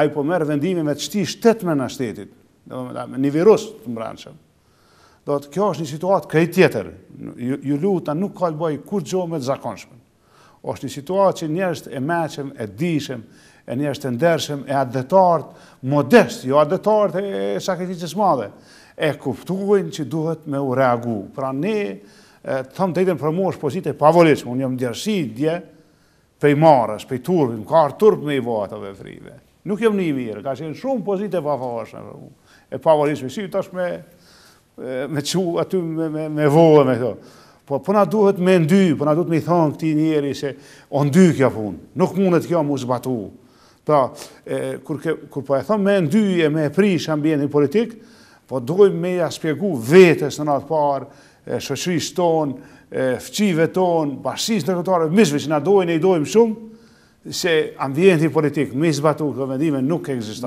a i po merë vendimin me të shti shtetme në shtetit, një virus të mbranqëm, Do të kjo është një situatë krej tjetër, ju luta nuk ka të bëjë kur gjo me të zakonshme. O është një situatë që njështë e meqëm, e dishëm, e njështë e ndershëm, e adetartë, modest, jo adetartë e sakriticës madhe, e kuptuajnë që duhet me u reagu. Pra ne, thëmë të idhen për mu është pozitë e pavolishme, unë jam djërësi, dje, pej më ka arë me i vojtë frive. Nuk jem një mirë, ka qenë shumë pozitë e pafavorshme E pavorishme, si të është me, me që aty me, me, me me këto. Po, po na duhet me ndy, po na duhet me i thonë këti njeri se o ndy kjo punë, nuk mundet kjo mu zbatu. Pra, kur, kur po e thonë me ndy e me e prish ambjeni politikë, po dojmë me ja spjegu vetës në natë parë, shëshrisë tonë, fqive tonë, bashkësisë në këtarë, mishve që na dojnë e i dojmë shumë, se ambienti politik, mi zbatu këvendime nuk e